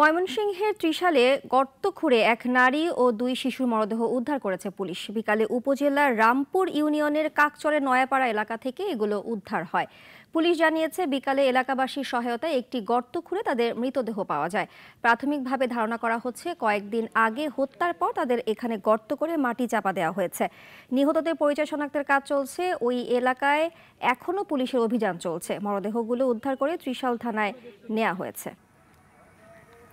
ময়মনসিংহের ত্রিশালে গর্ত খুঁড়ে এক নারী ও দুই শিশুর মরদেহ উদ্ধার করেছে পুলিশ বিকালে উপজেলার রামপুর ইউনিয়নের কাকচরের নয়াপাড়া এলাকা থেকে এগুলো উদ্ধার হয় পুলিশ জানিয়েছে বিকালে এলাকাবাসীর সহায়তায় একটি গর্ত খুঁড়ে তাদের মৃতদেহ পাওয়া যায় প্রাথমিকভাবে ধারণা করা হচ্ছে কয়েকদিন আগে হত্যার পর তাদের এখানে গর্ত করে মাটি চাপা দেওয়া হয়েছে নিহতদের পরিচয় শনাক্তের কাজ চলছে ওই এলাকায় এখনও পুলিশের অভিযান চলছে মরদেহগুলো উদ্ধার করে ত্রিশাল থানায় নেওয়া হয়েছে